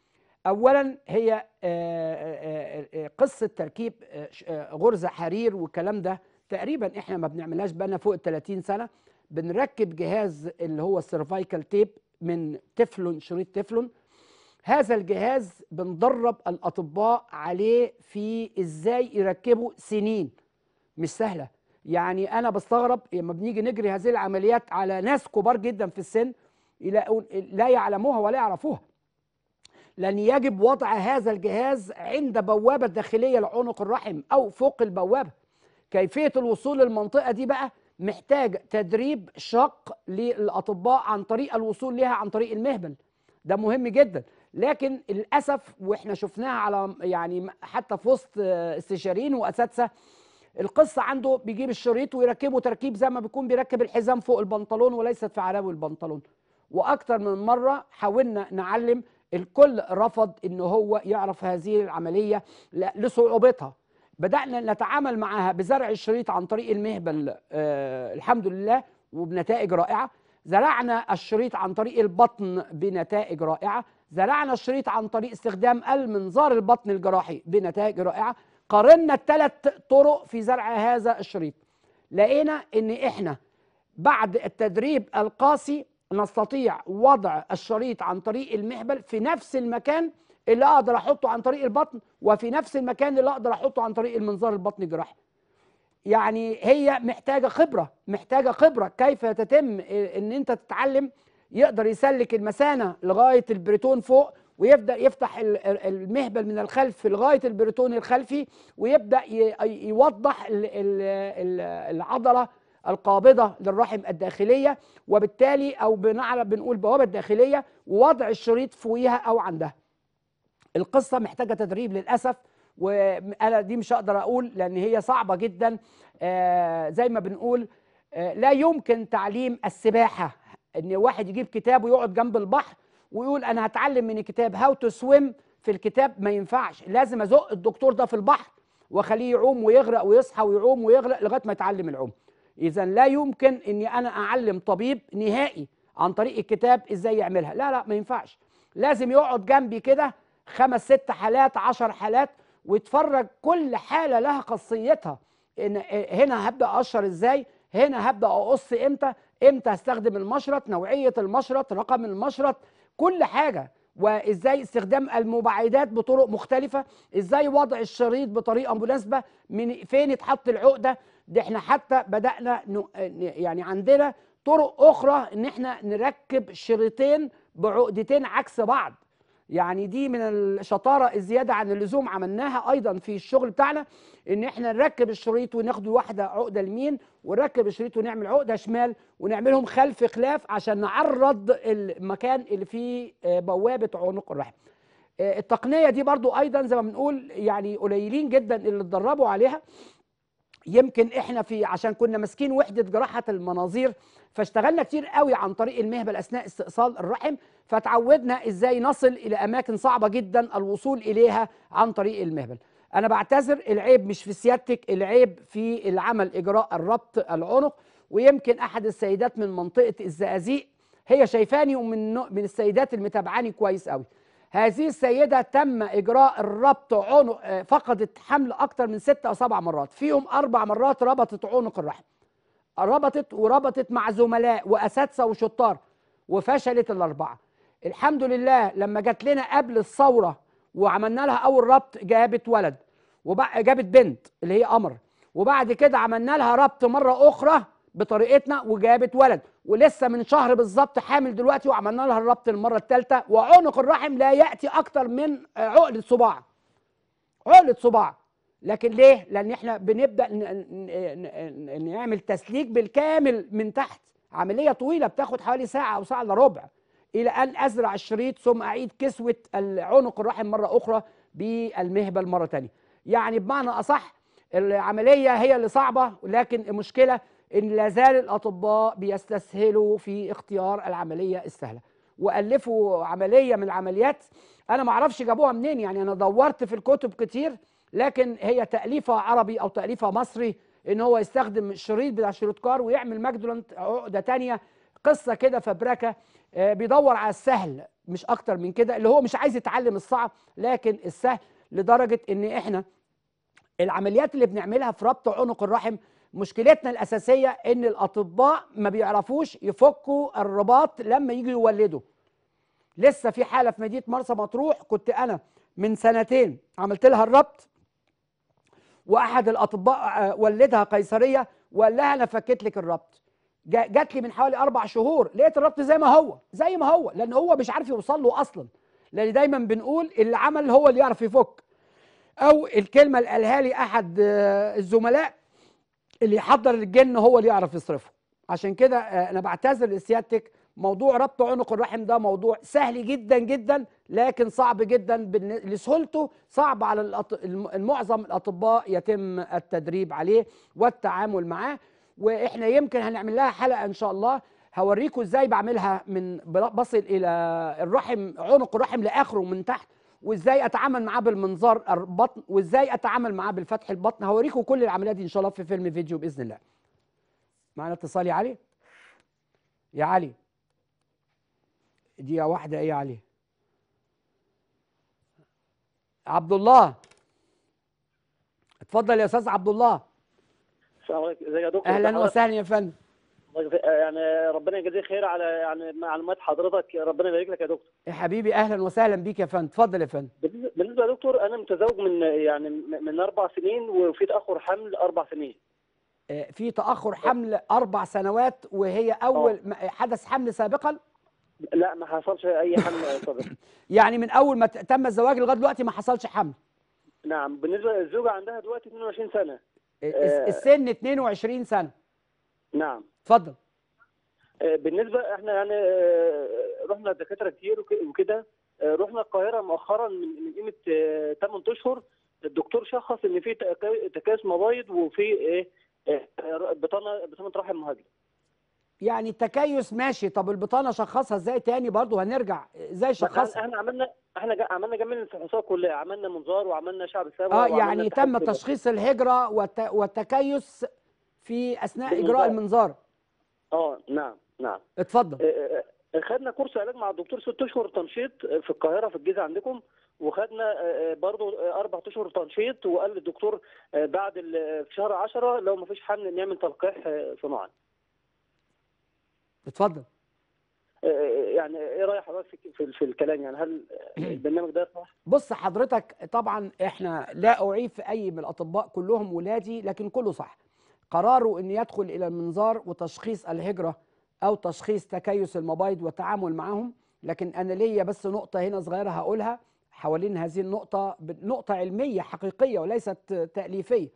اولا هي آه، آه، آه، قصه تركيب غرزه حرير والكلام ده تقريبا احنا ما بنعملهاش بقى فوق ال 30 سنه بنركب جهاز اللي هو السيرفايكال تيب من تفلون شريط تفلون هذا الجهاز بندرب الاطباء عليه في ازاي يركبوا سنين مش سهله يعني انا بستغرب لما بنيجي نجري هذه العمليات على ناس كبار جدا في السن لا يعلموها ولا يعرفوها لن يجب وضع هذا الجهاز عند بوابة داخلية لعنق الرحم أو فوق البوابة كيفية الوصول للمنطقة دي بقى محتاج تدريب شق للأطباء عن طريق الوصول لها عن طريق المهبل ده مهم جدا لكن للأسف وإحنا شفناها على يعني حتى في وسط استشاريين وأساتذة القصة عنده بيجيب الشريط ويركبه تركيب زي ما بيكون بيركب الحزام فوق البنطلون وليست في علاوي البنطلون وأكثر من مرة حاولنا نعلم الكل رفض ان هو يعرف هذه العمليه لصعوبتها بدانا نتعامل معها بزرع الشريط عن طريق المهبل آه الحمد لله وبنتائج رائعه زرعنا الشريط عن طريق البطن بنتائج رائعه زرعنا الشريط عن طريق استخدام المنظار البطن الجراحي بنتائج رائعه قارنا الثلاث طرق في زرع هذا الشريط لقينا ان احنا بعد التدريب القاسي نستطيع وضع الشريط عن طريق المهبل في نفس المكان اللي اقدر احطه عن طريق البطن وفي نفس المكان اللي اقدر احطه عن طريق المنظار البطني الجراحي يعني هي محتاجه خبره محتاجه خبره كيف تتم ان انت تتعلم يقدر يسلك المثانه لغايه البريتون فوق ويبدا يفتح المهبل من الخلف لغايه البريتون الخلفي ويبدا يوضح العضله القابضه للرحم الداخليه وبالتالي او بنعرف بنقول بوابه داخليه ووضع الشريط فوقيها او عندها. القصه محتاجه تدريب للاسف وانا دي مش هقدر اقول لان هي صعبه جدا آه، زي ما بنقول آه، لا يمكن تعليم السباحه ان واحد يجيب كتاب ويقعد جنب البحر ويقول انا هتعلم من الكتاب هاو تو سويم في الكتاب ما ينفعش لازم ازق الدكتور ده في البحر واخليه يعوم ويغرق ويصحى ويعوم ويغرق لغايه ما يتعلم العوم اذا لا يمكن اني انا اعلم طبيب نهائي عن طريق الكتاب ازاي يعملها لا لا ما ينفعش لازم يقعد جنبي كده خمس ست حالات عشر حالات ويتفرج كل حاله لها خاصيتها إن هنا هبدا اقشر ازاي هنا هبدا اقص امتى امتى استخدم المشرط نوعيه المشرط رقم المشرط كل حاجه وازاي استخدام المبعدات بطرق مختلفه ازاي وضع الشريط بطريقه مناسبه من فين يتحط العقده ده احنا حتى بدانا يعني عندنا طرق اخرى ان احنا نركب شريطين بعقدتين عكس بعض يعني دي من الشطاره الزياده عن اللزوم عملناها ايضا في الشغل بتاعنا ان احنا نركب الشريط وناخد واحده عقده لمين ونركب الشريط ونعمل عقده شمال ونعملهم خلف خلاف عشان نعرض المكان اللي فيه آه، بوابه عنق الرحم آه، التقنيه دي برضو ايضا زي ما بنقول يعني قليلين جدا اللي اتدربوا عليها يمكن احنا في عشان كنا ماسكين وحده جراحه المناظير فاشتغلنا كتير قوي عن طريق المهبل اثناء استئصال الرحم فتعودنا ازاي نصل الى اماكن صعبه جدا الوصول اليها عن طريق المهبل انا بعتذر العيب مش في سيادتك العيب في العمل اجراء الربط العنق ويمكن احد السيدات من منطقه الزقازيق هي شايفاني ومن من السيدات اللي متابعاني كويس قوي هذه السيدة تم إجراء الربط عنق آه، فقدت حمل أكتر من ست أو سبع مرات فيهم أربع مرات ربطت عنق الرحم ربطت وربطت مع زملاء وأساتذة وشطار وفشلت الأربعة الحمد لله لما جت لنا قبل الثورة وعملنا لها أول ربط جابت ولد وبقى جابت بنت اللي هي أمر وبعد كده عملنا لها ربط مرة أخرى بطريقتنا وجابت ولد ولسه من شهر بالظبط حامل دلوقتي وعملنا لها الربط المره الثالثه وعنق الرحم لا ياتي اكتر من عقله صباع عقله صباع لكن ليه لان احنا بنبدا نعمل تسليك بالكامل من تحت عمليه طويله بتاخد حوالي ساعه او ساعه الا ربع الى ان ازرع الشريط ثم اعيد كسوه عنق الرحم مره اخرى بالمهبل مره ثانيه يعني بمعنى اصح العمليه هي اللي صعبه لكن المشكله ان لا زال الاطباء بيستسهلوا في اختيار العمليه السهله والفوا عمليه من العمليات انا ما اعرفش جابوها منين يعني انا دورت في الكتب كتير لكن هي تاليفه عربي او تاليفه مصري ان هو يستخدم الشريط بتاع كار ويعمل ماجدولانت عقده تانية قصه كده فبركه آه، بيدور على السهل مش اكتر من كده اللي هو مش عايز يتعلم الصعب لكن السهل لدرجه ان احنا العمليات اللي بنعملها في ربط عنق الرحم مشكلتنا الاساسيه ان الاطباء ما بيعرفوش يفكوا الرباط لما يجوا يولدوا لسه في حاله في مدينه مرسى مطروح كنت انا من سنتين عملت لها الربط واحد الاطباء آه، ولدها قيصريه وقال لها انا فكيت لك الربط جات لي من حوالي اربع شهور لقيت الربط زي ما هو زي ما هو لان هو مش عارف يوصل له اصلا لان دايما بنقول اللي عمل هو اللي يعرف يفك او الكلمه اللي قالها لي احد آه، الزملاء اللي يحضر الجن هو اللي يعرف يصرفه عشان كده آه، انا بعتذر لسيادتك موضوع ربط عنق الرحم ده موضوع سهل جدا جدا لكن صعب جدا لسهولته صعب على معظم الاطباء يتم التدريب عليه والتعامل معاه واحنا يمكن هنعمل لها حلقه ان شاء الله هوريكم ازاي بعملها من بصل الى الرحم عنق الرحم لاخره من تحت وازاي اتعامل معاه بالمنظار البطن وازاي اتعامل معاه بالفتح البطن هوريكم كل العمليات دي ان شاء الله في فيلم فيديو باذن الله معنا اتصال يا علي يا علي دقيقه واحده ايه يا علي عبد الله اتفضل يا استاذ عبد الله السلام عليكم ازيك يا دكتور اهلا وسهلا يا فندم يعني ربنا يجزيك خير على يعني معلومات حضرتك ربنا يبارك لك يا دكتور يا حبيبي اهلا وسهلا بيك يا فندم اتفضل يا فندم بالنسبه يا دكتور انا متزوج من يعني من اربع سنين وفي تاخر حمل اربع سنين آه، في تاخر حمل اربع سنوات وهي اول أوه. حدث حمل سابقا لا ما حصلش اي حمل سابقا يعني من اول ما تم الزواج لغايه دلوقتي ما حصلش حمل نعم بالنسبه للزوجه عندها دلوقتي 22 سنه السن 22 سنه نعم اتفضل آه، بالنسبه احنا يعني آه، آه، رحنا دكاتره كتير وكده رحنا القاهره مؤخرا من قيمه 8 اشهر الدكتور شخص ان في تكاس مبايض وفي ايه بطانه بطانه رحم مهاجر يعني التكيس ماشي طب البطانه شخصها ازاي تاني برضه هنرجع ازاي شخصها احنا عملنا احنا عملنا جميع الفحوصات كلها عملنا منظار وعملنا شعب السابع اه يعني تم تشخيص الهجره والتكيس في اثناء اجراء المنظار اه نعم نعم اتفضل آه، آه، آه، خدنا كورس علاج مع الدكتور ست اشهر تنشيط في القاهره في الجيزه عندكم وخدنا برضو اربع اشهر تنشيط وقال الدكتور بعد في شهر 10 لو ما فيش حل نعمل تلقيح صناعي. اتفضل. يعني ايه راي حضرتك في, في الكلام يعني هل البرنامج ده صح؟ بص حضرتك طبعا احنا لا اعيب في اي من الاطباء كلهم ولادي لكن كله صح. قراره أن يدخل إلى المنظار وتشخيص الهجرة أو تشخيص تكيس المبايض والتعامل معهم لكن أنا ليا بس نقطة هنا صغيرة هقولها حوالين هذه النقطة نقطة علمية حقيقية وليست تأليفية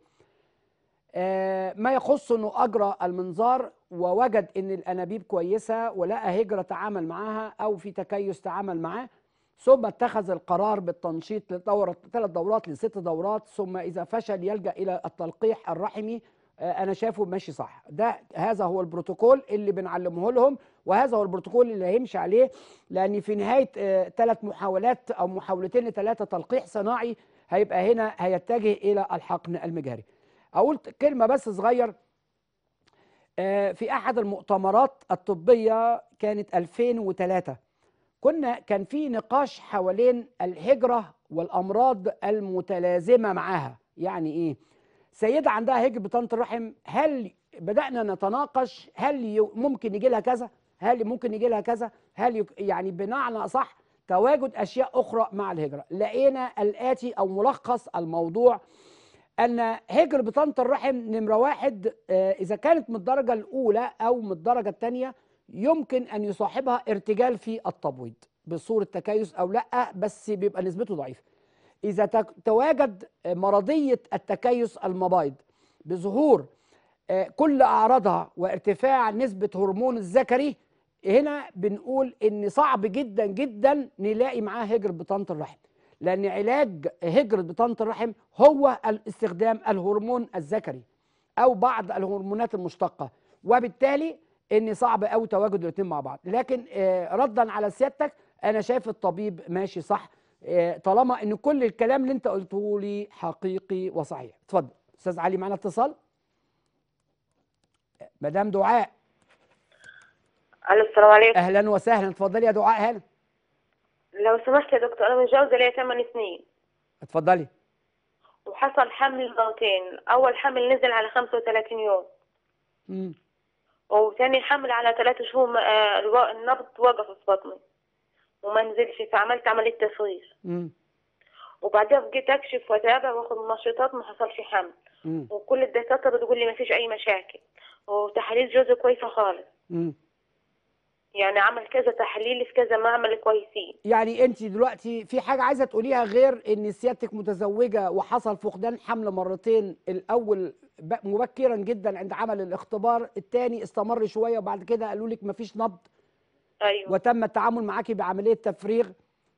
آه، ما يخص أنه أجرى المنظار ووجد أن الأنابيب كويسة ولقى هجرة تعامل معها أو في تكيس تعامل معاه ثم اتخذ القرار بالتنشيط لدورة ثلاث دورات لست دورات ثم إذا فشل يلجأ إلى التلقيح الرحمي آه، انا شايفه ماشي صح ده هذا هو البروتوكول اللي بنعلمه لهم وهذا هو البروتوكول اللي هيمشي عليه لان في نهايه ثلاث آه، محاولات او محاولتين لثلاثه تلقيح صناعي هيبقى هنا هيتجه الى الحقن المجهري اقول كلمه بس صغير آه، في احد المؤتمرات الطبيه كانت 2003 كنا كان في نقاش حوالين الهجره والامراض المتلازمه معاها يعني ايه سيدة عندها هجر بطانة الرحم هل بدأنا نتناقش هل ممكن يجي لها كذا هل ممكن يجي لها كذا هل يعني بمعنى أصح تواجد أشياء أخرى مع الهجرة لقينا الآتي أو ملخص الموضوع أن هجر بطانة الرحم نمرة واحد آه، إذا كانت من الدرجة الأولى أو من الدرجة الثانية يمكن أن يصاحبها ارتجال في التبويض بصورة تكيس أو لأ بس بيبقى نسبته ضعيفة إذا تواجد آه، مرضية التكيس المبايض بظهور آه، كل أعراضها وارتفاع نسبة هرمون الذكري هنا بنقول إن صعب جدا جدا نلاقي معاه هجر بطانة الرحم لأن علاج هجرة بطانة الرحم هو الاستخدام الهرمون الذكري أو بعض الهرمونات المشتقة وبالتالي إن صعب قوي تواجد الاثنين مع بعض لكن آه، ردا على سيادتك أنا شايف الطبيب ماشي صح آه، طالما ان كل الكلام اللي انت قلته لي حقيقي وصحيح اتفضل استاذ علي معنا اتصال مدام دعاء الو السلام عليكم اهلا وسهلا اتفضلي يا دعاء هلا لو سمحت يا دكتور انا متجوزه ليا 8 سنين اتفضلي وحصل حمل ضغطين اول حمل نزل على 35 يوم امم وثاني حمل على 3 شهور آه، النبض وقف في بطني وما نزلش فعملت عملية تصوير وبعدها بقيت اكشف واتابع واخد منشطات ما حصلش حمل وكل الدكاتره بتقول لي ما فيش اي مشاكل وتحاليل جوزي كويسه خالص يعني عمل كذا تحليل في كذا معمل كويسين يعني انت دلوقتي في حاجه عايزه تقوليها غير ان سيادتك متزوجه وحصل فقدان حمل مرتين الاول مبكرا جدا عند عمل الاختبار الثاني استمر شويه وبعد كده قالوا لك مفيش نبض أيوة. وتم التعامل معك بعملية تفريغ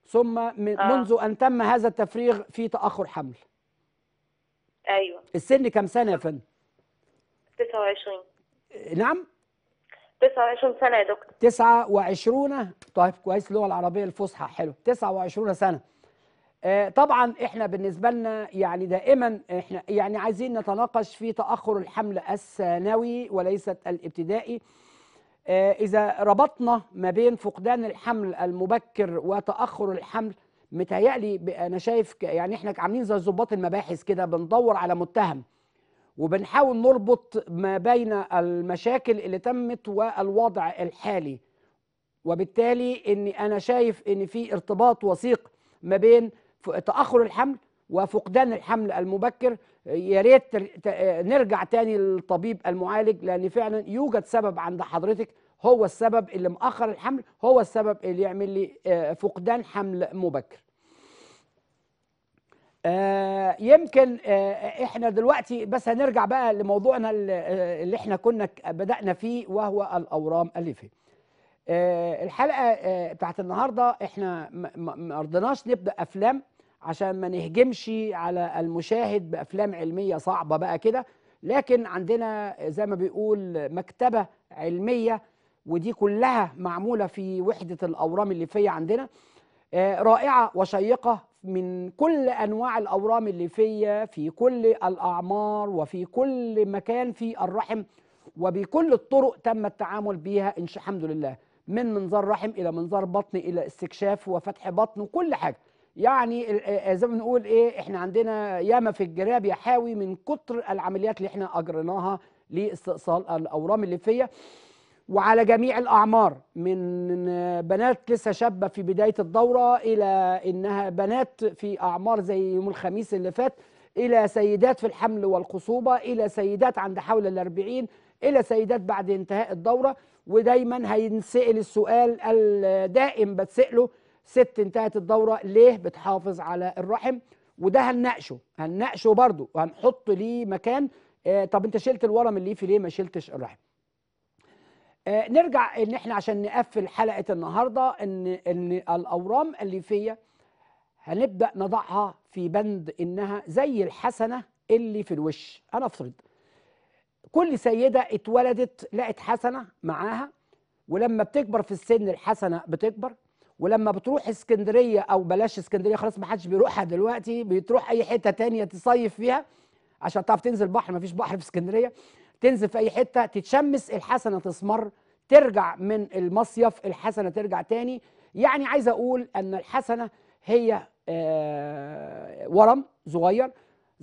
ثم من آه. منذ أن تم هذا التفريغ في تأخر حمل أيوة السن كم سنة يا فندم؟ 29 نعم؟ 29 سنة يا دكتور 29 طيب كويس اللغة العربية الفصحى حلو 29 سنة آه، طبعا احنا بالنسبه لنا يعني دائما احنا يعني عايزين نتناقش في تاخر الحمل الثانوي وليست الابتدائي آه، إذا ربطنا ما بين فقدان الحمل المبكر وتأخر الحمل متهيألي أنا شايف يعني إحنا عاملين زي ظباط المباحث كده بندور على متهم وبنحاول نربط ما بين المشاكل اللي تمت والوضع الحالي وبالتالي إني أنا شايف إن في ارتباط وثيق ما بين تأخر الحمل وفقدان الحمل المبكر يا ريت نرجع تاني للطبيب المعالج لان فعلا يوجد سبب عند حضرتك هو السبب اللي مأخر الحمل هو السبب اللي يعمل لي آه، فقدان حمل مبكر آه، يمكن آه، احنا دلوقتي بس هنرجع بقى لموضوعنا اللي احنا كنا بدأنا فيه وهو الأورام الليفيه الحلقة بتاعت النهاردة احنا ما رضيناش نبدأ أفلام عشان ما نهجمش على المشاهد بافلام علميه صعبه بقى كده لكن عندنا زي ما بيقول مكتبه علميه ودي كلها معموله في وحده الاورام الليفيه عندنا آه، رائعه وشيقه من كل انواع الاورام الليفيه في كل الاعمار وفي كل مكان في الرحم وبكل الطرق تم التعامل بيها إن الحمد لله من منظار رحم الى منظار بطن الى استكشاف وفتح بطن وكل حاجه يعني زي ما بنقول ايه احنا عندنا ياما في الجراب يا حاوي من كتر العمليات اللي احنا اجريناها لاستئصال الاورام الليفيه وعلى جميع الاعمار من بنات لسه شابه في بدايه الدوره الى انها بنات في اعمار زي يوم الخميس اللي فات الى سيدات في الحمل والخصوبه الى سيدات عند حول الأربعين الى سيدات بعد انتهاء الدوره ودايما هينسال السؤال الدائم بتساله ست انتهت الدورة ليه بتحافظ على الرحم وده هنناقشه هنناقشه برضو وهنحط ليه مكان آه طب انت شلت الورم الليفي ليه ما شلتش الرحم آه نرجع ان احنا عشان نقفل حلقة النهاردة ان, إن الاورام الليفية هنبدأ نضعها في بند انها زي الحسنة اللي في الوش انا افترض كل سيدة اتولدت لقت حسنة معاها ولما بتكبر في السن الحسنة بتكبر ولما بتروح اسكندريه او بلاش اسكندريه خلاص ما حدش بيروحها دلوقتي بتروح اي حته تانية تصيف فيها عشان تعرف تنزل بحر ما فيش بحر في اسكندريه تنزل في اي حته تتشمس الحسنه تسمر ترجع من المصيف الحسنه ترجع تاني يعني عايز اقول ان الحسنه هي آه، ورم صغير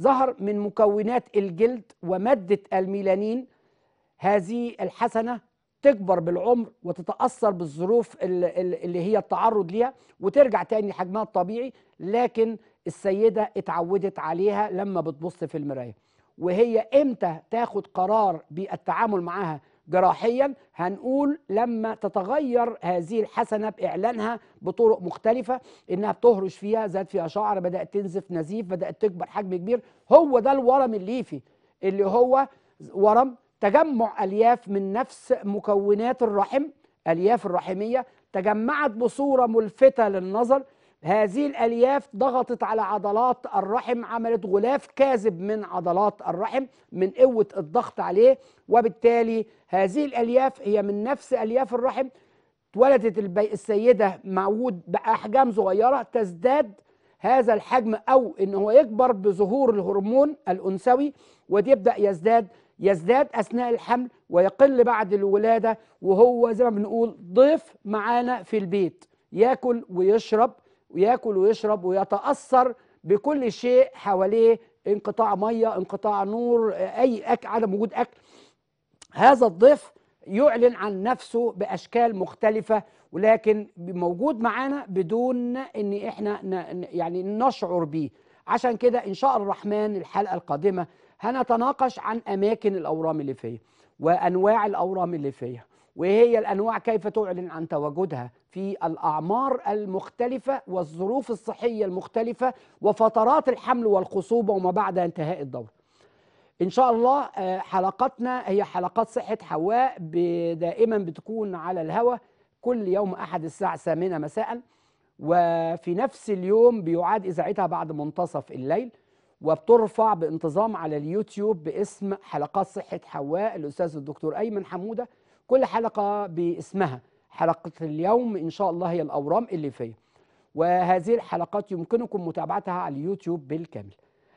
ظهر من مكونات الجلد وماده الميلانين هذه الحسنه تكبر بالعمر وتتاثر بالظروف اللي هي التعرض ليها وترجع تاني لحجمها الطبيعي لكن السيده اتعودت عليها لما بتبص في المرايه وهي امتى تاخد قرار بالتعامل معاها جراحيا هنقول لما تتغير هذه الحسنه باعلانها بطرق مختلفه انها بتهرش فيها زاد فيها شعر بدات تنزف نزيف بدات تكبر حجم كبير هو ده الورم الليفي اللي هو ورم تجمع ألياف من نفس مكونات الرحم ألياف الرحمية تجمعت بصورة ملفتة للنظر هذه الألياف ضغطت على عضلات الرحم عملت غلاف كاذب من عضلات الرحم من قوة الضغط عليه وبالتالي هذه الألياف هي من نفس ألياف الرحم اتولدت السيدة معود بأحجام صغيرة تزداد هذا الحجم أو إن هو يكبر بظهور الهرمون الأنثوي ويبدأ يزداد يزداد أثناء الحمل ويقل بعد الولادة وهو زي ما بنقول ضيف معانا في البيت ياكل ويشرب وياكل ويشرب ويتأثر بكل شيء حواليه انقطاع مية انقطاع نور أي أكل عدم وجود أكل هذا الضيف يعلن عن نفسه باشكال مختلفه ولكن موجود معانا بدون ان احنا يعني نشعر بيه عشان كده ان شاء الرحمن الحلقه القادمه هنتناقش عن اماكن الاورام اللي فيها وانواع الاورام اللي فيها وهي الانواع كيف تعلن عن تواجدها في الاعمار المختلفه والظروف الصحيه المختلفه وفترات الحمل والخصوبه وما بعد انتهاء الدوره ان شاء الله آه، حلقتنا هي حلقات صحه حواء دائما بتكون على الهواء كل يوم احد الساعه 8 مساء وفي نفس اليوم بيعاد اذاعتها بعد منتصف الليل وبترفع بانتظام على اليوتيوب باسم حلقات صحة حواء الأستاذ الدكتور أيمن حمودة كل حلقة باسمها حلقة اليوم إن شاء الله هي الأورام اللي فيه وهذه الحلقات يمكنكم متابعتها على اليوتيوب بالكامل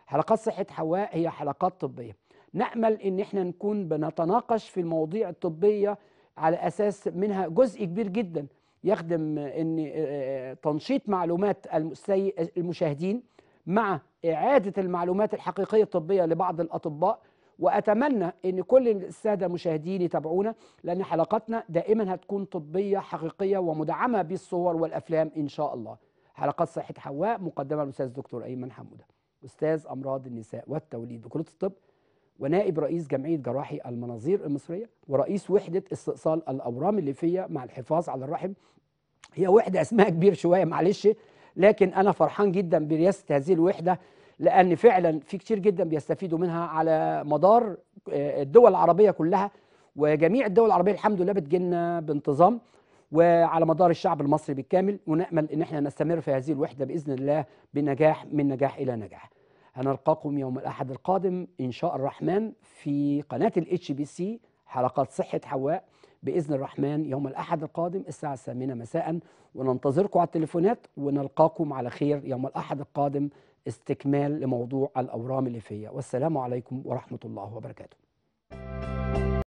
حلقات صحة حواء هي حلقات طبية نأمل إن إحنا نكون بنتناقش في المواضيع الطبية على أساس منها جزء كبير جدا يخدم إن آه، آه، تنشيط معلومات المشاهدين مع إعادة المعلومات الحقيقية الطبية لبعض الأطباء وأتمنى أن كل السادة مشاهدين يتابعونا لأن حلقاتنا دائما هتكون طبية حقيقية ومدعمة بالصور والأفلام إن شاء الله حلقات صحة حواء مقدمة الأستاذ الدكتور أيمن حمودة أستاذ أمراض النساء والتوليد بكلية الطب ونائب رئيس جمعية جراحي المناظير المصرية ورئيس وحدة استئصال الأورام الليفية مع الحفاظ على الرحم هي وحدة اسمها كبير شوية معلش لكن انا فرحان جدا برئاسه هذه الوحده لان فعلا في كتير جدا بيستفيدوا منها على مدار آه، الدول العربيه كلها وجميع الدول العربيه الحمد لله بتجينا بانتظام وعلى مدار الشعب المصري بالكامل ونامل ان احنا نستمر في هذه الوحده باذن الله بنجاح من نجاح الى نجاح. هنلقاكم يوم الاحد القادم ان شاء الرحمن في قناه الاتش بي سي حلقات صحه حواء باذن الرحمن يوم الاحد القادم الساعه الثامنه مساء وننتظركم على التليفونات ونلقاكم على خير يوم الاحد القادم استكمال لموضوع الاورام الليفيه والسلام عليكم ورحمه الله وبركاته.